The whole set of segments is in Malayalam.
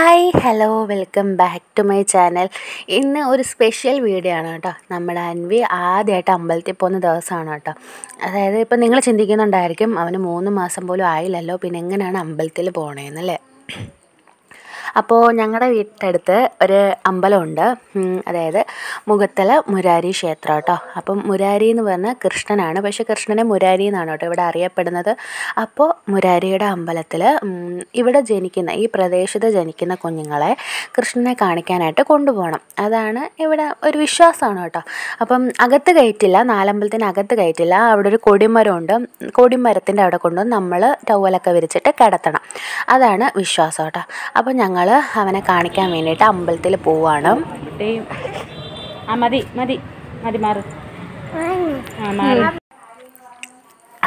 hi hello welcome back to my channel ഇന്ന് ഒരു സ്പെഷ്യൽ വീഡിയോ ആണ് കേട്ടോ നമ്മുടെ അൻവി ആദ്യമായിട്ട് അമ്പലത്തിൽ പോകുന്ന ദിവസമാണ് കേട്ടോ അതായത് ഇപ്പം നിങ്ങൾ ചിന്തിക്കുന്നുണ്ടായിരിക്കും അവന് മൂന്ന് മാസം പോലും ആയില്ലല്ലോ പിന്നെ എങ്ങനെയാണ് അമ്പലത്തിൽ പോകണേന്നല്ലേ അപ്പോൾ ഞങ്ങളുടെ വീട്ടടുത്ത് ഒരു അമ്പലമുണ്ട് അതായത് മുഖത്തല മുരാരി ക്ഷേത്രം കേട്ടോ അപ്പം മുരാരി എന്ന് പറഞ്ഞാൽ കൃഷ്ണനാണ് പക്ഷേ കൃഷ്ണനെ മുരാരി എന്നാണ് കേട്ടോ ഇവിടെ അറിയപ്പെടുന്നത് അപ്പോൾ മുരാരിയുടെ അമ്പലത്തിൽ ഇവിടെ ജനിക്കുന്ന ഈ പ്രദേശത്ത് ജനിക്കുന്ന കുഞ്ഞുങ്ങളെ കൃഷ്ണനെ കാണിക്കാനായിട്ട് കൊണ്ടുപോകണം അതാണ് ഇവിടെ ഒരു വിശ്വാസമാണ് കേട്ടോ അപ്പം അകത്ത് കയറ്റില്ല നാലമ്പലത്തിന് അകത്ത് കയറ്റില്ല അവിടെ ഒരു കൊടിമരമുണ്ട് കൊടിമരത്തിൻ്റെ അവിടെ കൊണ്ടുവന്ന് നമ്മൾ ടൗവലൊക്കെ വിരിച്ചിട്ട് കിടത്തണം അതാണ് വിശ്വാസം കേട്ടോ അപ്പം ഞങ്ങൾ അവനെ കാണിക്കാൻ വേണ്ടിയിട്ട് അമ്പലത്തിൽ പോവാണ് അപ്പൊ മതി മതി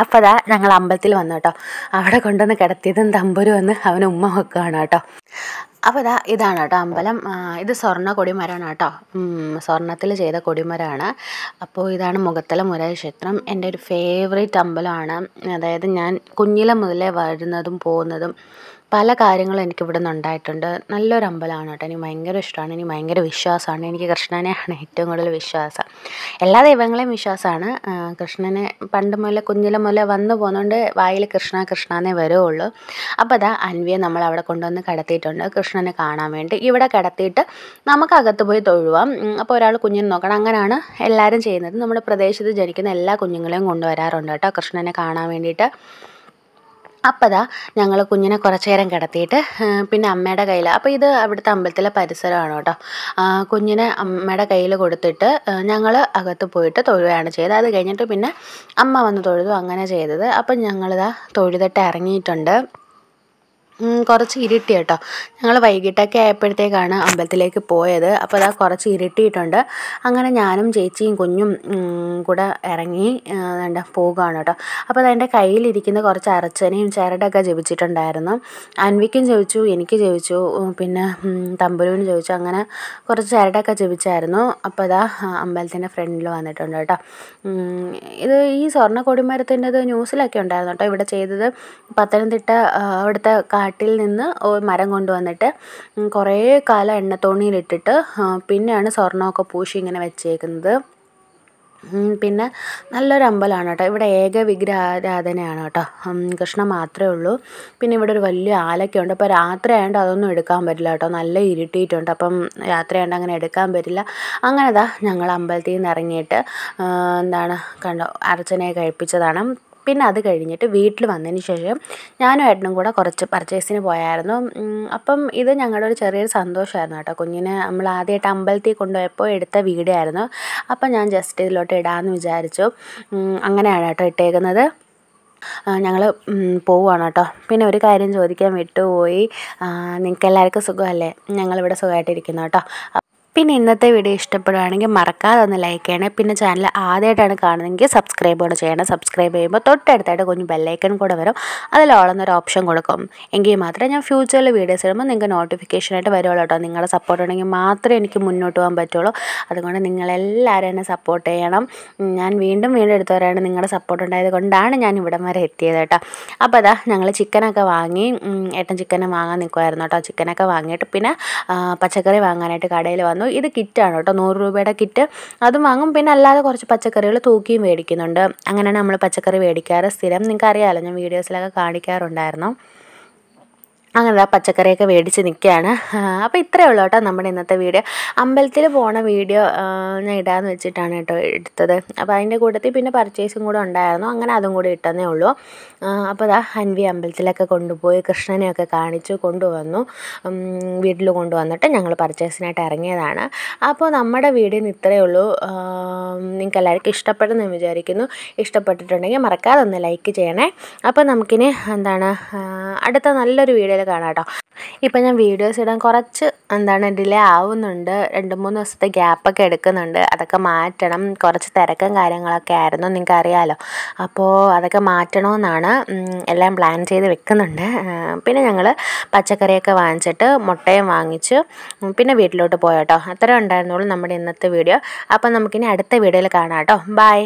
അപ്പോൾ അതാ ഞങ്ങൾ അമ്പലത്തിൽ വന്നു കേട്ടോ അവിടെ കൊണ്ടുവന്ന് കിടത്തിയതും തമ്പുരു വന്ന് അവന് ഉമ്മ വെക്കുകയാണ് കേട്ടോ അപ്പോൾ അതാ ഇതാണ് കേട്ടോ അമ്പലം ഇത് സ്വർണ്ണ കൊടിമരമാണ് കേട്ടോ സ്വർണ്ണത്തിൽ ചെയ്ത കൊടിമരമാണ് അപ്പോൾ ഇതാണ് മുഖത്തല മുരക്ഷേത്രം എൻ്റെ ഒരു ഫേവറേറ്റ് അമ്പലമാണ് അതായത് ഞാൻ കുഞ്ഞിലെ മുതലേ വരുന്നതും പോകുന്നതും പല കാര്യങ്ങളും എനിക്കിവിടെ ഉണ്ടായിട്ടുണ്ട് നല്ലൊരു അമ്പലമാണ് കേട്ടോ എനിക്ക് ഭയങ്കര ഇഷ്ടമാണ് എനിക്ക് ഭയങ്കര വിശ്വാസമാണ് എനിക്ക് കൃഷ്ണനെയാണ് ഏറ്റവും കൂടുതൽ വിശ്വാസം എല്ലാ ദൈവങ്ങളെയും വിശ്വാസമാണ് കൃഷ്ണനെ പണ്ട് മുതൽ കുഞ്ഞിലെ മുതലേ വന്നു പോകുന്നതുകൊണ്ട് വായിൽ കൃഷ്ണ കൃഷ്ണ എന്നേ വരുള്ളൂ അപ്പോൾ അതാ അൻവിയെ നമ്മൾ അവിടെ കൊണ്ടുവന്ന് കിടത്തിയിട്ടുണ്ട് കൃഷ്ണനെ കാണാൻ വേണ്ടി ഇവിടെ കിടത്തിയിട്ട് നമുക്ക് അകത്ത് പോയി തൊഴുവാം അപ്പോൾ ഒരാൾ കുഞ്ഞിനെ നോക്കണം അങ്ങനെയാണ് എല്ലാവരും ചെയ്യുന്നത് നമ്മുടെ പ്രദേശത്ത് ജനിക്കുന്ന എല്ലാ കുഞ്ഞുങ്ങളെയും കൊണ്ടുവരാറുണ്ട് കേട്ടോ കൃഷ്ണനെ കാണാൻ വേണ്ടിയിട്ട് അപ്പം അതാ ഞങ്ങൾ കുഞ്ഞിനെ കുറച്ച് നേരം കിടത്തിയിട്ട് പിന്നെ അമ്മയുടെ കയ്യിൽ അപ്പോൾ ഇത് അവിടുത്തെ അമ്പലത്തിലെ പരിസരമാണ് കേട്ടോ കുഞ്ഞിനെ അമ്മയുടെ കയ്യിൽ കൊടുത്തിട്ട് ഞങ്ങൾ അകത്ത് പോയിട്ട് തൊഴുകയാണ് ചെയ്തത് അത് കഴിഞ്ഞിട്ട് പിന്നെ അമ്മ വന്ന് തൊഴുതു അങ്ങനെ ചെയ്തത് അപ്പം ഞങ്ങളിതാ തൊഴുതിട്ട് ഇറങ്ങിയിട്ടുണ്ട് കുറച്ച് ഇരുട്ടി കേട്ടോ ഞങ്ങൾ വൈകിട്ടൊക്കെ ആയപ്പോഴത്തേക്കാണ് അമ്പലത്തിലേക്ക് പോയത് അപ്പോൾ അതാ കുറച്ച് ഇരുട്ടിയിട്ടുണ്ട് അങ്ങനെ ഞാനും ചേച്ചിയും കുഞ്ഞും കൂടെ ഇറങ്ങി എന്താ പോകുകയാണ് കേട്ടോ അപ്പോൾ അതെൻ്റെ കയ്യിലിരിക്കുന്ന കുറച്ച് അരച്ചനയും ചരടൊക്കെ ജപിച്ചിട്ടുണ്ടായിരുന്നു അൻവിക്കും ജപിച്ചു എനിക്ക് ജപിച്ചു പിന്നെ തമ്പുരുവിന് ജപിച്ചു അങ്ങനെ കുറച്ച് ചരടൊക്കെ ജപിച്ചായിരുന്നു അപ്പോൾ അതാ അമ്പലത്തിൻ്റെ ഫ്രണ്ടിൽ വന്നിട്ടുണ്ട് കേട്ടോ ഇത് ഈ സ്വർണ്ണ കൊടിമരത്തിൻ്റെത് ന്യൂസിലൊക്കെ ഉണ്ടായിരുന്നു കേട്ടോ ഇവിടെ ചെയ്തത് പത്തനംതിട്ട അവിടുത്തെ കാട്ടിൽ നിന്ന് മരം കൊണ്ടുവന്നിട്ട് കുറേ കാലം എണ്ണത്തോണിയിലിട്ടിട്ട് പിന്നെയാണ് സ്വർണ്ണമൊക്കെ പൂശി ഇങ്ങനെ വെച്ചേക്കുന്നത് പിന്നെ നല്ലൊരു അമ്പലമാണ് കേട്ടോ ഇവിടെ ഏക വിഗ്രഹാരാധനയാണ് കേട്ടോ കൃഷ്ണ മാത്രമേ ഉള്ളൂ പിന്നെ ഇവിടെ ഒരു വലിയ ആലക്കുണ്ട് അപ്പോൾ രാത്രി ആയതുകൊണ്ട് അതൊന്നും എടുക്കാൻ പറ്റില്ല കേട്ടോ നല്ല ഇരുട്ടിയിട്ടുണ്ട് അപ്പം രാത്രി ആയതുകൊണ്ട് അങ്ങനെ എടുക്കാൻ പറ്റില്ല അങ്ങനെ ദാ ഞങ്ങൾ അമ്പലത്തിൽ നിന്ന് ഇറങ്ങിയിട്ട് എന്താണ് കണ്ടോ അർച്ചനയെ കഴിപ്പിച്ചതാണ് പിന്നെ അത് കഴിഞ്ഞിട്ട് വീട്ടിൽ വന്നതിന് ശേഷം ഞാനും ഏട്ടനും കൂടെ കുറച്ച് പർച്ചേസിന് പോയായിരുന്നു അപ്പം ഇത് ഞങ്ങളുടെ ഒരു ചെറിയൊരു സന്തോഷമായിരുന്നു കേട്ടോ കുഞ്ഞിനെ നമ്മൾ ആദ്യമായിട്ട് അമ്പലത്തിൽ കൊണ്ടുപോയപ്പോൾ എടുത്ത വീഡിയോ ആയിരുന്നു അപ്പം ഞാൻ ജസ്റ്റ് ഇതിലോട്ട് ഇടാമെന്ന് വിചാരിച്ചു അങ്ങനെയാണ് കേട്ടോ ഇട്ടേക്കുന്നത് ഞങ്ങൾ പോവുകയാണ് കേട്ടോ പിന്നെ ഒരു കാര്യം ചോദിക്കാൻ വിട്ടുപോയി നിങ്ങൾക്ക് എല്ലാവർക്കും സുഖമല്ലേ ഞങ്ങളിവിടെ സുഖമായിട്ടിരിക്കുന്നു കേട്ടോ പിന്നെ ഇന്നത്തെ വീഡിയോ ഇഷ്ടപ്പെടുകയാണെങ്കിൽ മറക്കാതെ ഒന്ന് ലൈക്ക് ചെയ്യണേ പിന്നെ ചാനൽ ആദ്യമായിട്ടാണ് കാണുന്നതെങ്കിൽ സബ്സ്ക്രൈബ് കൂടെ ചെയ്യണം സബ്സ്ക്രൈബ് ചെയ്യുമ്പോൾ തൊട്ടടുത്തായിട്ട് കുഞ്ഞ് ബെല്ലൈക്കൺ കൂടെ വരും അതിൽ ഓളെന്നൊരു ഓപ്ഷൻ കൊടുക്കും എങ്കിൽ മാത്രമേ ഞാൻ ഫ്യൂച്ചറിൽ വീഡിയോസ് ഇടുമ്പോൾ നിങ്ങൾക്ക് നോട്ടിഫിക്കേഷനായിട്ട് വരുള്ളൂ കേട്ടോ നിങ്ങളുടെ സപ്പോർട്ട് ഉണ്ടെങ്കിൽ മാത്രമേ എനിക്ക് മുന്നോട്ട് പോകാൻ പറ്റുള്ളൂ അതുകൊണ്ട് നിങ്ങളെല്ലാവരും എന്നെ സപ്പോർട്ട് ചെയ്യണം ഞാൻ വീണ്ടും വീണ്ടും എടുത്തു പറയാണ് നിങ്ങളുടെ സപ്പോർട്ട് ഉണ്ടായത് കൊണ്ടാണ് ഞാൻ ഇവിടം വരെ എത്തിയത് കേട്ടോ അപ്പോൾ അതാ ഞങ്ങൾ ചിക്കനൊക്കെ വാങ്ങി ഏട്ടൻ ചിക്കനും വാങ്ങാൻ നിൽക്കുമായിരുന്നു കേട്ടോ ചിക്കനൊക്കെ വാങ്ങിയിട്ട് പിന്നെ പച്ചക്കറി വാങ്ങാനായിട്ട് കടയിൽ വന്നു തന്നു ഇത് കിറ്റാണ് കേട്ടോ നൂറ് രൂപയുടെ കിറ്റ് അതും വാങ്ങും പിന്നെ അല്ലാതെ കുറച്ച് പച്ചക്കറികൾ തൂക്കിയും മേടിക്കുന്നുണ്ട് അങ്ങനെയാണ് നമ്മൾ പച്ചക്കറി മേടിക്കാറ് സ്ഥിരം നിങ്ങൾക്കറിയാമല്ലോ ഞാൻ വീഡിയോസിലൊക്കെ കാണിക്കാറുണ്ടായിരുന്നു അങ്ങനെ പച്ചക്കറിയൊക്കെ മേടിച്ച് നിൽക്കുകയാണ് അപ്പോൾ ഇത്രയേ ഉള്ളൂ കേട്ടോ നമ്മുടെ ഇന്നത്തെ വീഡിയോ അമ്പലത്തിൽ പോണ വീഡിയോ ഞാൻ ഇടാന്ന് വെച്ചിട്ടാണ് കേട്ടോ എടുത്തത് അപ്പോൾ അതിൻ്റെ കൂട്ടത്തിൽ പിന്നെ പർച്ചേസും കൂടെ ഉണ്ടായിരുന്നു അങ്ങനെ അതും കൂടി ഇട്ടെന്നേ ഉള്ളൂ അപ്പോൾ അതാ അൻവി അമ്പലത്തിലൊക്കെ കൊണ്ടുപോയി കൃഷ്ണനെയൊക്കെ കാണിച്ചു കൊണ്ടുവന്നു വീട്ടിൽ കൊണ്ടുവന്നിട്ട് ഞങ്ങൾ പർച്ചേസിനായിട്ട് ഇറങ്ങിയതാണ് അപ്പോൾ നമ്മുടെ വീഡിയോ ഇന്ന് ഇത്രയേ ഉള്ളൂ നിങ്ങൾക്ക് എല്ലാവർക്കും ഇഷ്ടപ്പെടുന്നു വിചാരിക്കുന്നു ഇഷ്ടപ്പെട്ടിട്ടുണ്ടെങ്കിൽ മറക്കാതെ ഒന്ന് ലൈക്ക് ചെയ്യണേ അപ്പോൾ നമുക്കിനി എന്താണ് അടുത്ത നല്ലൊരു വീഡിയോ കാണാം കേട്ടോ ഇപ്പം ഞാൻ വീഡിയോസ് ഇടാൻ കുറച്ച് എന്താണ് ഡിലേ ആവുന്നുണ്ട് രണ്ട് മൂന്ന് ദിവസത്തെ ഗ്യാപ്പൊക്കെ എടുക്കുന്നുണ്ട് അതൊക്കെ മാറ്റണം കുറച്ച് തിരക്കും കാര്യങ്ങളൊക്കെ ആയിരുന്നു നിങ്ങൾക്ക് അറിയാമല്ലോ അപ്പോൾ അതൊക്കെ മാറ്റണമെന്നാണ് എല്ലാം പ്ലാൻ ചെയ്ത് വെക്കുന്നുണ്ട് പിന്നെ ഞങ്ങൾ പച്ചക്കറിയൊക്കെ വാങ്ങിച്ചിട്ട് മുട്ടയും വാങ്ങിച്ചു പിന്നെ വീട്ടിലോട്ട് പോയോട്ടോ അത്രേ ഉണ്ടായിരുന്നുള്ളൂ നമ്മുടെ ഇന്നത്തെ വീഡിയോ അപ്പോൾ നമുക്കിനി അടുത്ത വീഡിയോയിൽ കാണാം കേട്ടോ ബൈ